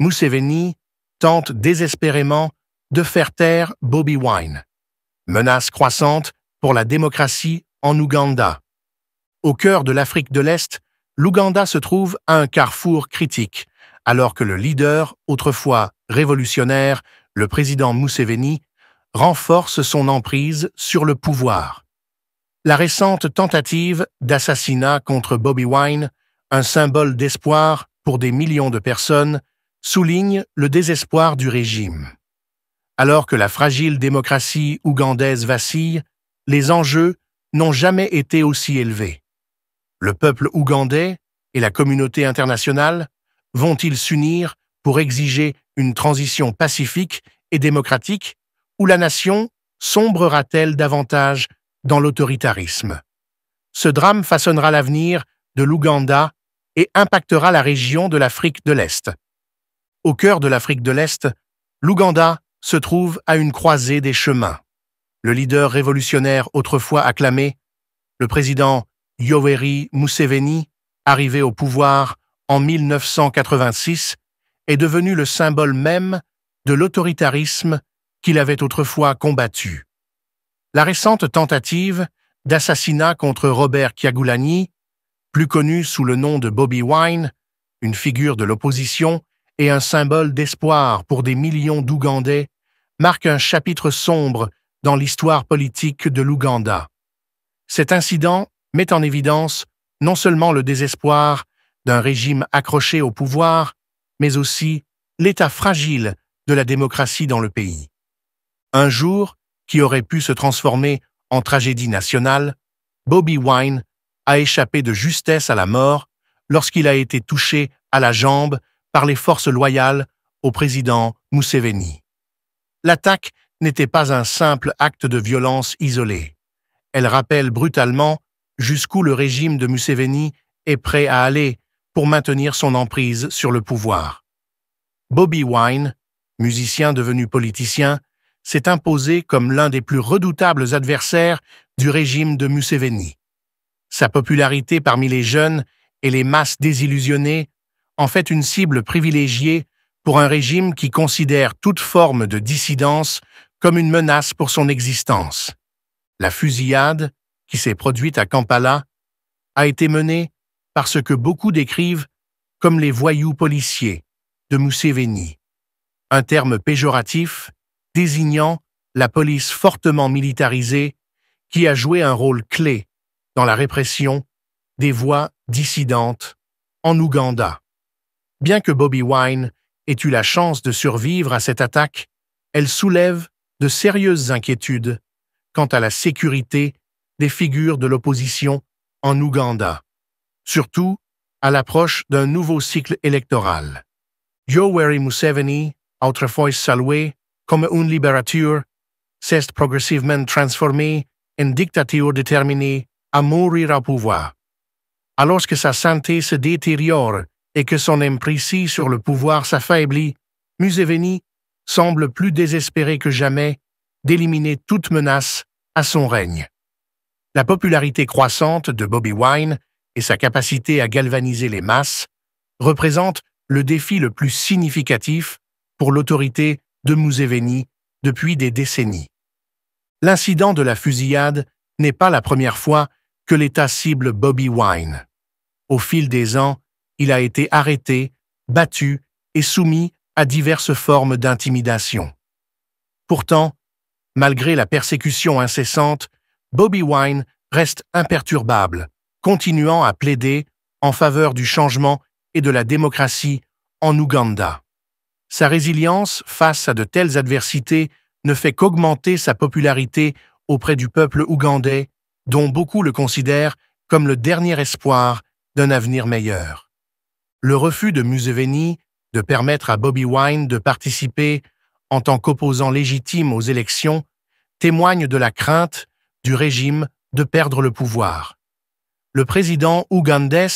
Museveni tente désespérément de faire taire Bobby Wine, menace croissante pour la démocratie en Ouganda. Au cœur de l'Afrique de l'Est, l'Ouganda se trouve à un carrefour critique, alors que le leader, autrefois révolutionnaire, le président Museveni, renforce son emprise sur le pouvoir. La récente tentative d'assassinat contre Bobby Wine, un symbole d'espoir pour des millions de personnes, souligne le désespoir du régime. Alors que la fragile démocratie ougandaise vacille, les enjeux n'ont jamais été aussi élevés. Le peuple ougandais et la communauté internationale vont-ils s'unir pour exiger une transition pacifique et démocratique ou la nation sombrera-t-elle davantage dans l'autoritarisme Ce drame façonnera l'avenir de l'Ouganda et impactera la région de l'Afrique de l'Est au cœur de l'Afrique de l'Est, l'Ouganda se trouve à une croisée des chemins. Le leader révolutionnaire autrefois acclamé, le président Yoweri Museveni, arrivé au pouvoir en 1986, est devenu le symbole même de l'autoritarisme qu'il avait autrefois combattu. La récente tentative d'assassinat contre Robert Kyagulanyi, plus connu sous le nom de Bobby Wine, une figure de l'opposition, et un symbole d'espoir pour des millions d'Ougandais, marque un chapitre sombre dans l'histoire politique de l'Ouganda. Cet incident met en évidence non seulement le désespoir d'un régime accroché au pouvoir, mais aussi l'état fragile de la démocratie dans le pays. Un jour, qui aurait pu se transformer en tragédie nationale, Bobby Wine a échappé de justesse à la mort lorsqu'il a été touché à la jambe par les forces loyales au président Museveni. L'attaque n'était pas un simple acte de violence isolé. Elle rappelle brutalement jusqu'où le régime de Museveni est prêt à aller pour maintenir son emprise sur le pouvoir. Bobby Wine, musicien devenu politicien, s'est imposé comme l'un des plus redoutables adversaires du régime de Museveni. Sa popularité parmi les jeunes et les masses désillusionnées en fait une cible privilégiée pour un régime qui considère toute forme de dissidence comme une menace pour son existence. La fusillade, qui s'est produite à Kampala, a été menée par ce que beaucoup décrivent comme les voyous policiers de Museveni, un terme péjoratif désignant la police fortement militarisée qui a joué un rôle clé dans la répression des voix dissidentes en Ouganda. Bien que Bobby Wine ait eu la chance de survivre à cette attaque, elle soulève de sérieuses inquiétudes quant à la sécurité des figures de l'opposition en Ouganda, surtout à l'approche d'un nouveau cycle électoral. Yoweri Museveni, autrefois salué comme une libérature, s'est progressivement transformé en dictature déterminée à mourir au pouvoir. Alors que sa santé se détériore et que son imprécis sur le pouvoir s'affaiblit, Museveni semble plus désespéré que jamais d'éliminer toute menace à son règne. La popularité croissante de Bobby Wine et sa capacité à galvaniser les masses représentent le défi le plus significatif pour l'autorité de Museveni depuis des décennies. L'incident de la fusillade n'est pas la première fois que l'État cible Bobby Wine. Au fil des ans, il a été arrêté, battu et soumis à diverses formes d'intimidation. Pourtant, malgré la persécution incessante, Bobby Wine reste imperturbable, continuant à plaider en faveur du changement et de la démocratie en Ouganda. Sa résilience face à de telles adversités ne fait qu'augmenter sa popularité auprès du peuple ougandais, dont beaucoup le considèrent comme le dernier espoir d'un avenir meilleur le refus de Museveni de permettre à Bobby Wine de participer en tant qu'opposant légitime aux élections témoigne de la crainte du régime de perdre le pouvoir. Le président ougandais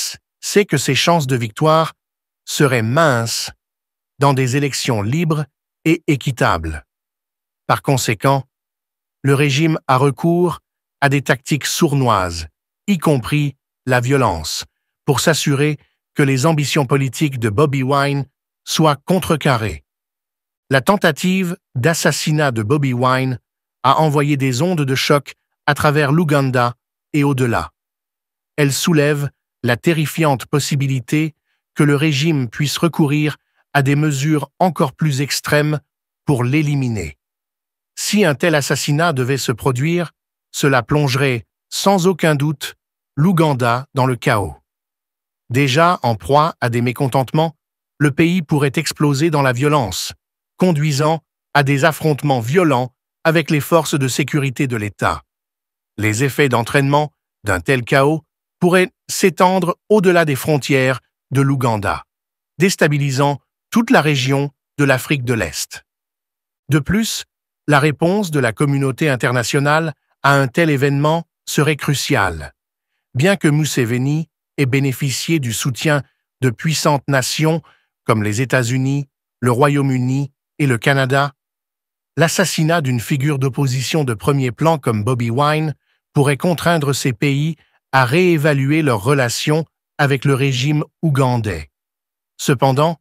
sait que ses chances de victoire seraient minces dans des élections libres et équitables. Par conséquent, le régime a recours à des tactiques sournoises, y compris la violence, pour s'assurer que les ambitions politiques de Bobby Wine soient contrecarrées. La tentative d'assassinat de Bobby Wine a envoyé des ondes de choc à travers l'Ouganda et au-delà. Elle soulève la terrifiante possibilité que le régime puisse recourir à des mesures encore plus extrêmes pour l'éliminer. Si un tel assassinat devait se produire, cela plongerait, sans aucun doute, l'Ouganda dans le chaos. Déjà en proie à des mécontentements, le pays pourrait exploser dans la violence, conduisant à des affrontements violents avec les forces de sécurité de l'État. Les effets d'entraînement d'un tel chaos pourraient s'étendre au-delà des frontières de l'Ouganda, déstabilisant toute la région de l'Afrique de l'Est. De plus, la réponse de la communauté internationale à un tel événement serait cruciale. Bien que Museveni et bénéficier du soutien de puissantes nations comme les États-Unis, le Royaume-Uni et le Canada, l'assassinat d'une figure d'opposition de premier plan comme Bobby Wine pourrait contraindre ces pays à réévaluer leurs relations avec le régime ougandais. Cependant,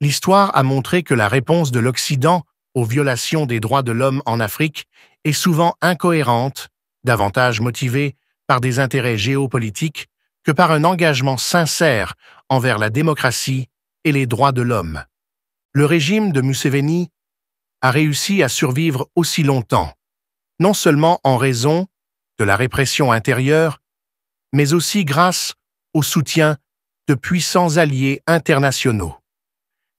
l'histoire a montré que la réponse de l'Occident aux violations des droits de l'homme en Afrique est souvent incohérente, davantage motivée par des intérêts géopolitiques que par un engagement sincère envers la démocratie et les droits de l'homme. Le régime de Museveni a réussi à survivre aussi longtemps, non seulement en raison de la répression intérieure, mais aussi grâce au soutien de puissants alliés internationaux.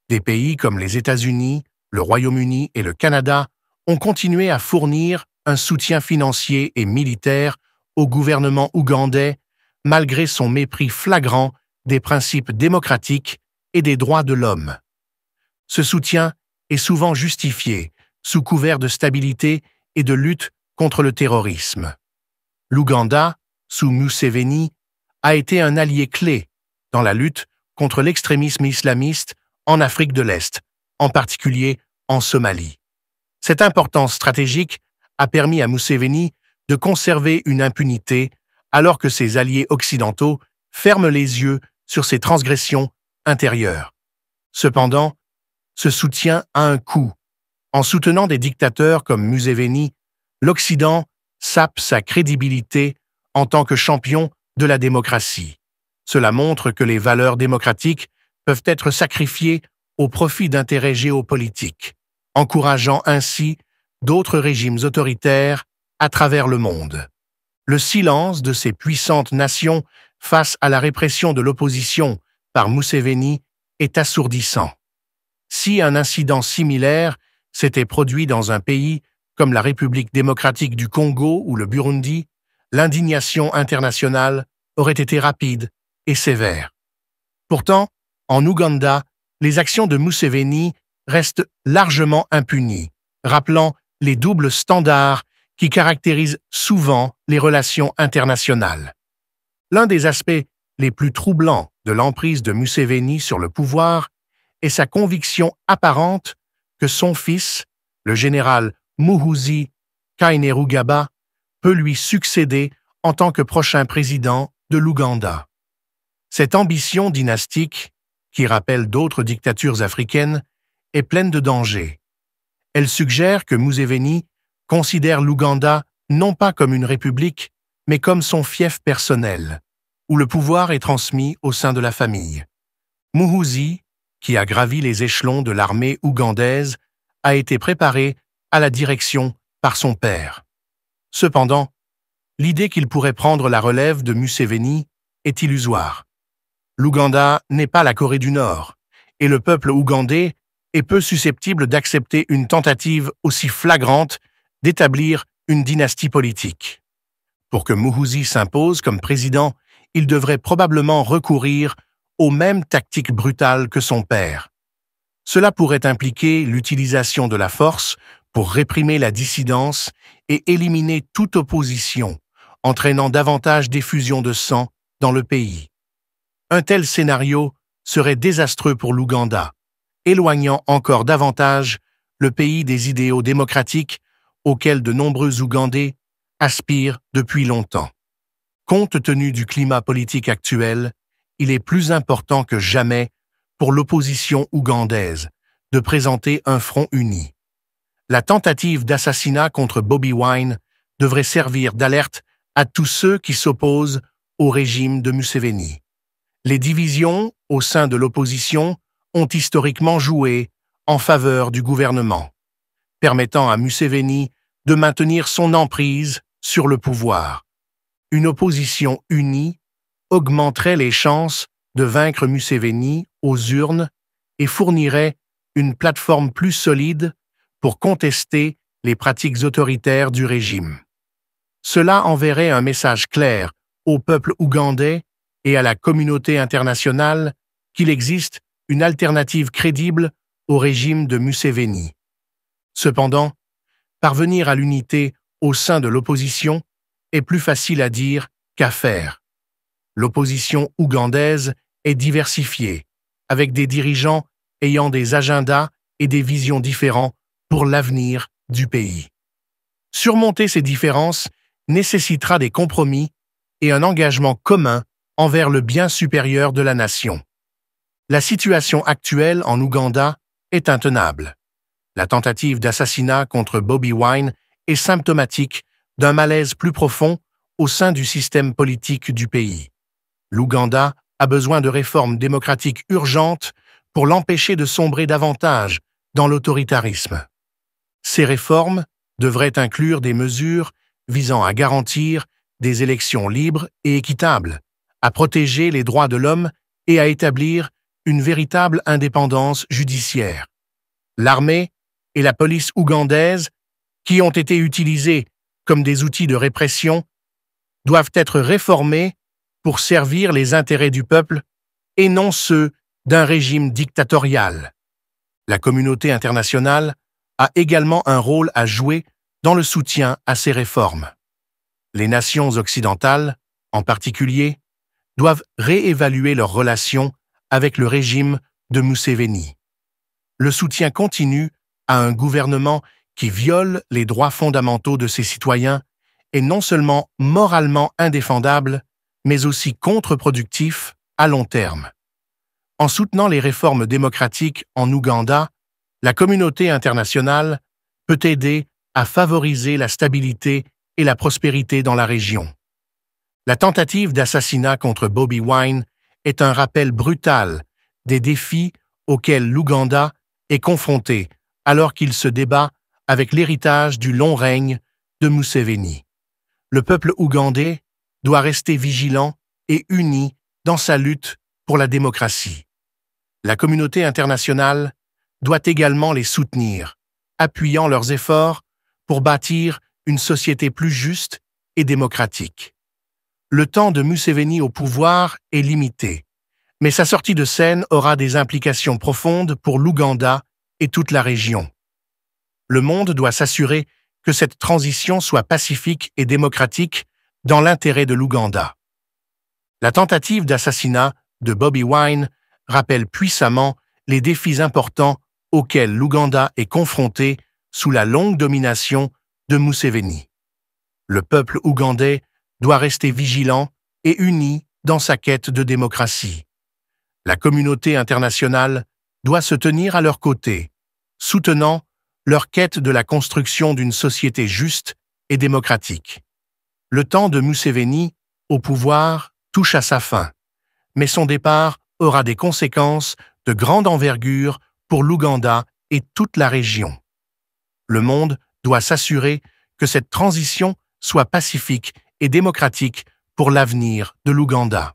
Des pays comme les États-Unis, le Royaume-Uni et le Canada ont continué à fournir un soutien financier et militaire au gouvernement ougandais malgré son mépris flagrant des principes démocratiques et des droits de l'homme. Ce soutien est souvent justifié, sous couvert de stabilité et de lutte contre le terrorisme. L'Ouganda, sous Museveni, a été un allié clé dans la lutte contre l'extrémisme islamiste en Afrique de l'Est, en particulier en Somalie. Cette importance stratégique a permis à Museveni de conserver une impunité alors que ses alliés occidentaux ferment les yeux sur ses transgressions intérieures. Cependant, ce soutien a un coût. En soutenant des dictateurs comme Museveni, l'Occident sape sa crédibilité en tant que champion de la démocratie. Cela montre que les valeurs démocratiques peuvent être sacrifiées au profit d'intérêts géopolitiques, encourageant ainsi d'autres régimes autoritaires à travers le monde le silence de ces puissantes nations face à la répression de l'opposition par Museveni est assourdissant. Si un incident similaire s'était produit dans un pays comme la République démocratique du Congo ou le Burundi, l'indignation internationale aurait été rapide et sévère. Pourtant, en Ouganda, les actions de Museveni restent largement impunies, rappelant les doubles standards qui caractérise souvent les relations internationales. L'un des aspects les plus troublants de l'emprise de Museveni sur le pouvoir est sa conviction apparente que son fils, le général Muhuzi Kainerugaba, peut lui succéder en tant que prochain président de l'Ouganda. Cette ambition dynastique, qui rappelle d'autres dictatures africaines, est pleine de dangers. Elle suggère que Museveni considère l'Ouganda non pas comme une république, mais comme son fief personnel, où le pouvoir est transmis au sein de la famille. Muhuzi, qui a gravi les échelons de l'armée ougandaise, a été préparé à la direction par son père. Cependant, l'idée qu'il pourrait prendre la relève de Museveni est illusoire. L'Ouganda n'est pas la Corée du Nord, et le peuple ougandais est peu susceptible d'accepter une tentative aussi flagrante d'établir une dynastie politique. Pour que Muhuzi s'impose comme président, il devrait probablement recourir aux mêmes tactiques brutales que son père. Cela pourrait impliquer l'utilisation de la force pour réprimer la dissidence et éliminer toute opposition, entraînant davantage d'effusions de sang dans le pays. Un tel scénario serait désastreux pour l'Ouganda, éloignant encore davantage le pays des idéaux démocratiques auquel de nombreux Ougandais aspirent depuis longtemps. Compte tenu du climat politique actuel, il est plus important que jamais pour l'opposition ougandaise de présenter un front uni. La tentative d'assassinat contre Bobby Wine devrait servir d'alerte à tous ceux qui s'opposent au régime de Museveni. Les divisions au sein de l'opposition ont historiquement joué en faveur du gouvernement permettant à Museveni de maintenir son emprise sur le pouvoir. Une opposition unie augmenterait les chances de vaincre Museveni aux urnes et fournirait une plateforme plus solide pour contester les pratiques autoritaires du régime. Cela enverrait un message clair au peuple ougandais et à la communauté internationale qu'il existe une alternative crédible au régime de Museveni. Cependant, parvenir à l'unité au sein de l'opposition est plus facile à dire qu'à faire. L'opposition ougandaise est diversifiée, avec des dirigeants ayant des agendas et des visions différents pour l'avenir du pays. Surmonter ces différences nécessitera des compromis et un engagement commun envers le bien supérieur de la nation. La situation actuelle en Ouganda est intenable. La tentative d'assassinat contre Bobby Wine est symptomatique d'un malaise plus profond au sein du système politique du pays. L'Ouganda a besoin de réformes démocratiques urgentes pour l'empêcher de sombrer davantage dans l'autoritarisme. Ces réformes devraient inclure des mesures visant à garantir des élections libres et équitables, à protéger les droits de l'homme et à établir une véritable indépendance judiciaire. L'armée et la police ougandaise, qui ont été utilisées comme des outils de répression, doivent être réformées pour servir les intérêts du peuple et non ceux d'un régime dictatorial. La communauté internationale a également un rôle à jouer dans le soutien à ces réformes. Les nations occidentales, en particulier, doivent réévaluer leurs relations avec le régime de Museveni. Le soutien continu à un gouvernement qui viole les droits fondamentaux de ses citoyens est non seulement moralement indéfendable, mais aussi contre-productif à long terme. En soutenant les réformes démocratiques en Ouganda, la communauté internationale peut aider à favoriser la stabilité et la prospérité dans la région. La tentative d'assassinat contre Bobby Wine est un rappel brutal des défis auxquels l'Ouganda est confronté alors qu'il se débat avec l'héritage du long règne de Museveni. Le peuple ougandais doit rester vigilant et uni dans sa lutte pour la démocratie. La communauté internationale doit également les soutenir, appuyant leurs efforts pour bâtir une société plus juste et démocratique. Le temps de Museveni au pouvoir est limité, mais sa sortie de scène aura des implications profondes pour l'Ouganda et toute la région. Le monde doit s'assurer que cette transition soit pacifique et démocratique dans l'intérêt de l'Ouganda. La tentative d'assassinat de Bobby Wine rappelle puissamment les défis importants auxquels l'Ouganda est confronté sous la longue domination de Museveni. Le peuple ougandais doit rester vigilant et uni dans sa quête de démocratie. La communauté internationale doit se tenir à leur côté, soutenant leur quête de la construction d'une société juste et démocratique. Le temps de Museveni, au pouvoir, touche à sa fin, mais son départ aura des conséquences de grande envergure pour l'Ouganda et toute la région. Le monde doit s'assurer que cette transition soit pacifique et démocratique pour l'avenir de l'Ouganda.